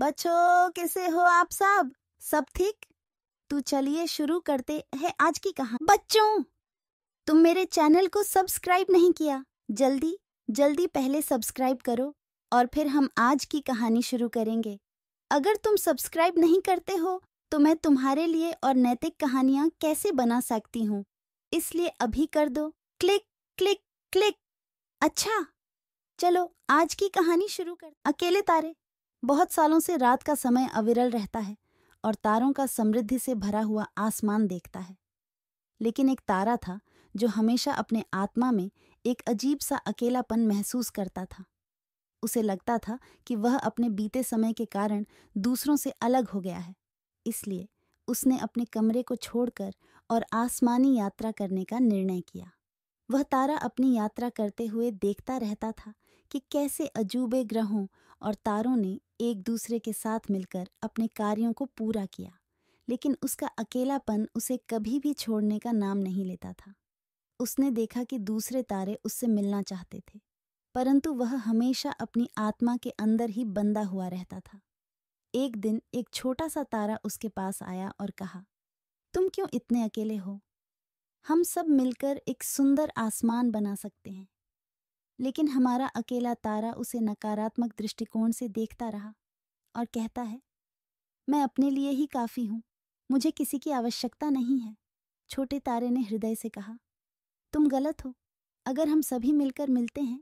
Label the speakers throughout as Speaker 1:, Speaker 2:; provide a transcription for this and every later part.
Speaker 1: बच्चों कैसे हो आप सब सब ठीक तो चलिए शुरू करते हैं आज की कहानी बच्चों तुम मेरे चैनल को सब्सक्राइब नहीं किया जल्दी जल्दी पहले सब्सक्राइब करो और फिर हम आज की कहानी शुरू करेंगे अगर तुम सब्सक्राइब नहीं करते हो तो मैं तुम्हारे लिए और नैतिक कहानियाँ कैसे बना सकती हूँ इसलिए अभी कर दो क्लिक क्लिक क्लिक अच्छा चलो आज की कहानी शुरू कर अकेले तारे बहुत सालों से रात का समय अविरल रहता है और तारों का समृद्धि से भरा हुआ आसमान देखता है लेकिन एक तारा था जो हमेशा अपने आत्मा में एक अजीब सा अकेलापन महसूस करता था उसे लगता था कि वह अपने बीते समय के कारण दूसरों से अलग हो गया है इसलिए उसने अपने कमरे को छोड़कर और आसमानी यात्रा करने का निर्णय किया वह तारा अपनी यात्रा करते हुए देखता रहता था कि कैसे अजूबे ग्रहों और तारों ने एक दूसरे के साथ मिलकर अपने कार्यों को पूरा किया लेकिन उसका अकेलापन उसे कभी भी छोड़ने का नाम नहीं लेता था उसने देखा कि दूसरे तारे उससे मिलना चाहते थे परंतु वह हमेशा अपनी आत्मा के अंदर ही बंदा हुआ रहता था एक दिन एक छोटा सा तारा उसके पास आया और कहा तुम क्यों इतने अकेले हो हम सब मिलकर एक सुंदर आसमान बना सकते हैं लेकिन हमारा अकेला तारा उसे नकारात्मक दृष्टिकोण से देखता रहा और कहता है मैं अपने लिए ही काफ़ी हूँ मुझे किसी की आवश्यकता नहीं है छोटे तारे ने हृदय से कहा तुम गलत हो अगर हम सभी मिलकर मिलते हैं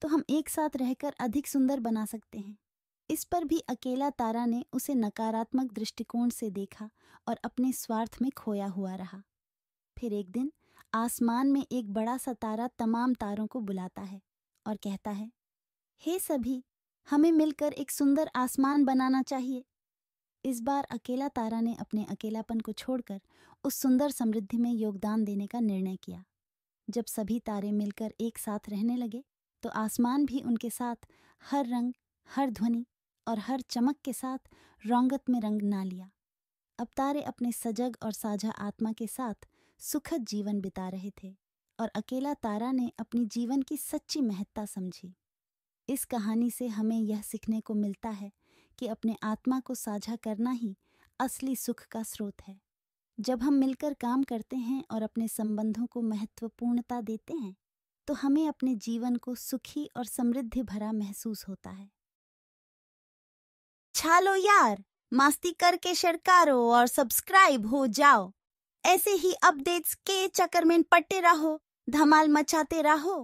Speaker 1: तो हम एक साथ रहकर अधिक सुंदर बना सकते हैं इस पर भी अकेला तारा ने उसे नकारात्मक दृष्टिकोण से देखा और अपने स्वार्थ में खोया हुआ रहा फिर एक दिन आसमान में एक बड़ा सा तारा तमाम तारों को बुलाता है और कहता है हे सभी हमें मिलकर एक सुंदर आसमान बनाना चाहिए इस बार अकेला तारा ने अपने अकेलापन को छोड़कर उस सुंदर समृद्धि में योगदान देने का निर्णय किया जब सभी तारे मिलकर एक साथ रहने लगे तो आसमान भी उनके साथ हर रंग हर ध्वनि और हर चमक के साथ रंगत में रंग ना लिया अब तारे अपने सजग और साझा आत्मा के साथ सुखद जीवन बिता रहे थे और अकेला तारा ने अपनी जीवन की सच्ची महत्ता समझी इस कहानी से हमें यह सीखने को मिलता है कि अपने आत्मा को साझा करना ही असली सुख का स्रोत है जब हम मिलकर काम करते हैं और अपने संबंधों को महत्वपूर्णता देते हैं तो हमें अपने जीवन को सुखी और समृद्धि भरा महसूस होता है छालो यार मास्ती करके शरकारो और सब्सक्राइब हो जाओ ऐसे ही अपडेट्स के चक्कर में पट्टे रहो धमाल मचाते रहो